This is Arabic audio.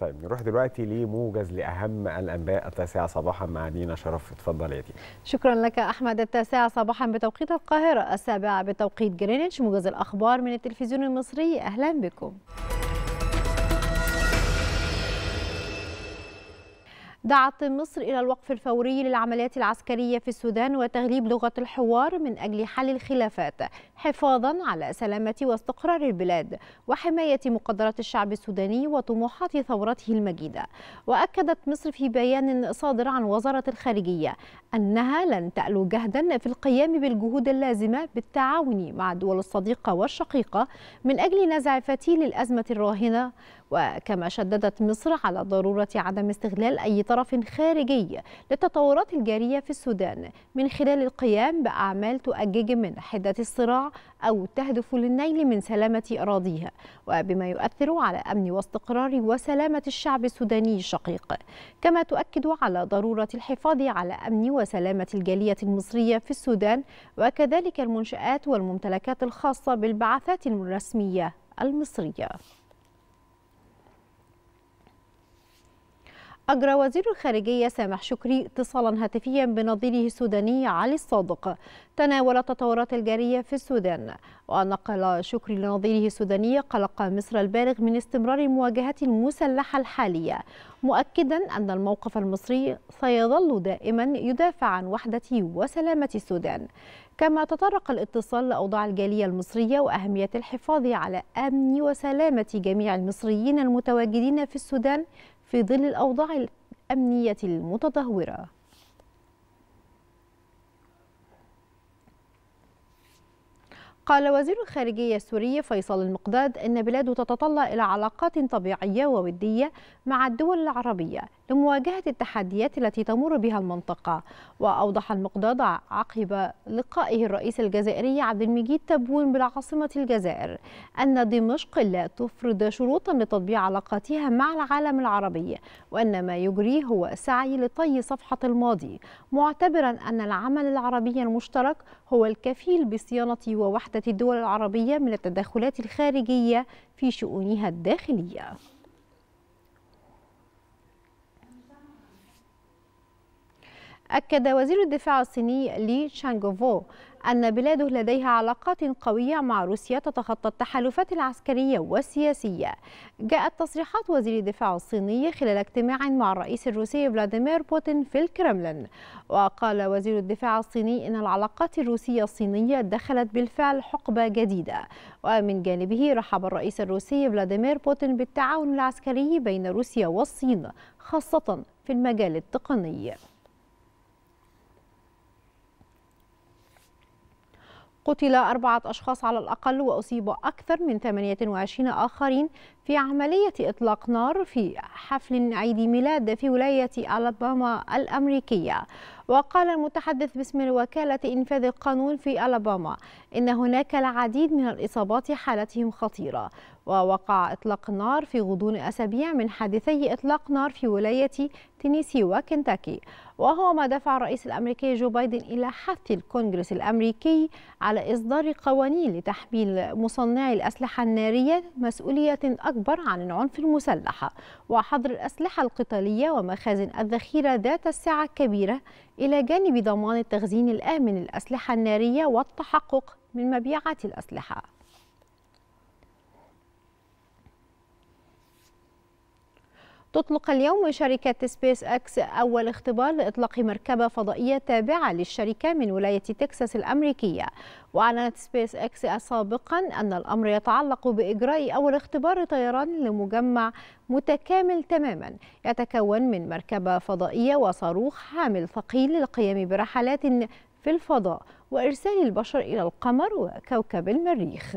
طيب نروح دلوقتي لموجز لاهم الانباء التاسعه صباحا مع دينا شرف اتفضل يا دينا شكرا لك احمد التاسعه صباحا بتوقيت القاهره السابعه بتوقيت جرينتش موجز الاخبار من التلفزيون المصري اهلا بكم دعت مصر إلى الوقف الفوري للعمليات العسكرية في السودان وتغليب لغة الحوار من أجل حل الخلافات حفاظا على سلامة واستقرار البلاد وحماية مقدرات الشعب السوداني وطموحات ثورته المجيدة وأكدت مصر في بيان صادر عن وزارة الخارجية أنها لن تألو جهدا في القيام بالجهود اللازمة بالتعاون مع الدول الصديقة والشقيقة من أجل نزع فتيل الأزمة الراهنة وكما شددت مصر على ضرورة عدم استغلال أي طرف خارجي للتطورات الجارية في السودان من خلال القيام بأعمال تؤجج من حدة الصراع أو تهدف للنيل من سلامة أراضيها وبما يؤثر على أمن واستقرار وسلامة الشعب السوداني الشقيق كما تؤكد على ضرورة الحفاظ على أمن وسلامة الجالية المصرية في السودان وكذلك المنشآت والممتلكات الخاصة بالبعثات الرسمية المصرية أجرى وزير الخارجية سامح شكري اتصالا هاتفيا بنظيره السوداني علي الصادق تناول التطورات الجارية في السودان ونقل شكري لنظيره السوداني قلق مصر البالغ من استمرار المواجهات المسلحة الحالية مؤكدا أن الموقف المصري سيظل دائما يدافع عن وحدة وسلامة السودان كما تطرق الاتصال لأوضاع الجالية المصرية وأهمية الحفاظ على أمن وسلامة جميع المصريين المتواجدين في السودان في ظل الأوضاع الأمنية المتدهورة قال وزير الخارجية السوري فيصل المقداد أن بلاده تتطلع إلى علاقات طبيعية وودية مع الدول العربية لمواجهة التحديات التي تمر بها المنطقة وأوضح المقداد عقب لقائه الرئيس الجزائري عبد المجيد تبون بالعاصمة الجزائر أن دمشق لا تفرض شروطا لتطبيع علاقاتها مع العالم العربي وأن ما يجريه هو سعي لطي صفحة الماضي معتبرا أن العمل العربي المشترك هو الكفيل بصيانة ووحدة الدول العربية من التدخلات الخارجية في شؤونها الداخلية أكد وزير الدفاع الصيني لي تشانغوفو أن بلاده لديها علاقات قوية مع روسيا تتخطى التحالفات العسكرية والسياسية جاءت تصريحات وزير الدفاع الصيني خلال اجتماع مع الرئيس الروسي فلاديمير بوتين في الكرملين وقال وزير الدفاع الصيني أن العلاقات الروسية الصينية دخلت بالفعل حقبة جديدة ومن جانبه رحب الرئيس الروسي فلاديمير بوتين بالتعاون العسكري بين روسيا والصين خاصة في المجال التقني قتل أربعة أشخاص على الأقل وأصيب أكثر من 28 آخرين في عملية إطلاق نار في حفل عيد ميلاد في ولاية ألاباما الأمريكية وقال المتحدث باسم وكالة إنفاذ القانون في ألاباما إن هناك العديد من الإصابات حالتهم خطيرة ووقع إطلاق نار في غضون أسابيع من حادثي إطلاق نار في ولاية تينيسي وكنتاكي وهو ما دفع الرئيس الأمريكي جو بايدن إلى حث الكونغرس الأمريكي على إصدار قوانين لتحميل مصنعي الأسلحة النارية مسؤولية أكبر أكبر عن العنف المسلح وحظر الأسلحة القتالية ومخازن الذخيرة ذات السعة الكبيرة إلى جانب ضمان التخزين الآمن للأسلحة النارية والتحقق من مبيعات الأسلحة تطلق اليوم شركة سبيس أكس أول اختبار لإطلاق مركبة فضائية تابعة للشركة من ولاية تكساس الأمريكية وأعلنت سبيس أكس سابقا أن الأمر يتعلق بإجراء أول اختبار طيران لمجمع متكامل تماما يتكون من مركبة فضائية وصاروخ حامل ثقيل للقيام برحلات في الفضاء وإرسال البشر إلى القمر وكوكب المريخ